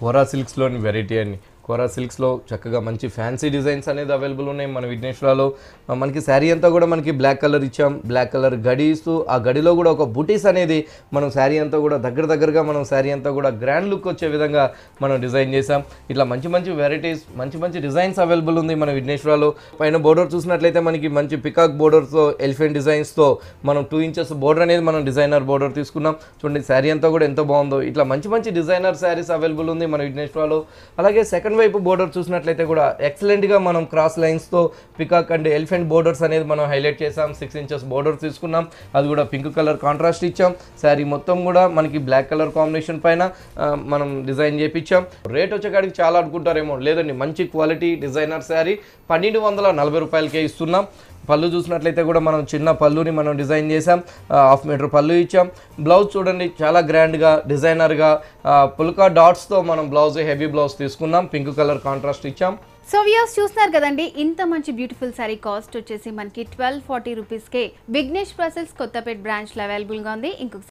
కోరా సిల్క్స్లోని variety అని కోరా సిల్క్స్లో చక్కగా మంచి ఫ్యాన్సీ డిజైన్స్ అనేది అవైలబుల్ ఉన్నాయి మన విఘ్నేశ్వరాలో మనకి శారీ అంతా కూడా మనకి బ్లాక్ కలర్ ఇచ్చాం బ్లాక్ కలర్ గడీస్ ఆ గడిలో కూడా ఒక బుటీస్ అనేది మనం శారీ అంతా కూడా దగ్గర దగ్గరగా మనం శారీ అంతా కూడా గ్రాండ్ లుక్ వచ్చే విధంగా మనం డిజైన్ చేసాం ఇట్లా మంచి మంచి వెరైటీస్ మంచి మంచి డిజైన్స్ అవైలబుల్ ఉంది మన విఘ్నేశ్వరాలో పైన బోర్డర్ చూసినట్లయితే మనకి మంచి పికాక్ బోర్డర్తో ఎలిఫెంట్ డిజైన్స్తో మనం టూ ఇంచెస్ బోర్డర్ అనేది మనం డిజైనర్ బోర్డర్ తీసుకున్నాం చూడండి శారీ అంతా కూడా ఎంత బాగుందో ఇట్లా మంచి మంచి డిజైనర్ శారీస్ అవైలబుల్ ఉంది మన విఘ్నేశ్వరాలో అలాగే సెకండ్ వైపు బోర్డర్ చూసినట్లయితే కూడా ఎక్సలెంట్గా మనం క్రాస్ లైన్స్తో పికాక్ అండ్ ఎలిఫెంట్ బోర్డర్స్ అనేది మనం హైలైట్ చేసాం సిక్స్ ఇంచెస్ బోర్డర్ తీసుకున్నాం అది కూడా పింక్ కలర్ కాంట్రాస్ట్ ఇచ్చాం శారీ మొత్తం కూడా మనకి బ్లాక్ కలర్ కాంబినేషన్ పైన మనం డిజైన్ చేపించాం రేట్ వచ్చేకాడికి చాలా అనుకుంటారేమో లేదండి మంచి క్వాలిటీ డిజైనర్ శారీ పన్నెండు వందల నలభై రూపాయలకే ఇస్తున్నాం పళ్ళు చూసినట్లయితే కూడా మనం చిన్న పళ్ళుని మనం డిజైన్ చేసాం హాఫ్ మీటర్ పళ్ళు ఇచ్చాం బ్లౌజ్ చూడండి చాలా గ్రాండ్గా డిజైనర్గా పుల్కా డాట్స్తో మనం బ్లౌజ్ హెవీ బ్లౌజ్ తీసుకున్నాం పింక్ కలర్ కాంట్రాస్ట్ ఇచ్చాం సో వ్యూస్ చూస్తున్నారు కదండి ఇంత మంచి బ్యూటిఫుల్ సారీ కాస్ట్ వచ్చేసి మనకి ట్వెల్వ్ ఫార్టీ రూపీస్కే విఘ్నేష్ ప్రసెల్స్ కొత్తపేట బ్రాంచ్లో అవైలబుల్గా ఉంది ఇంకొక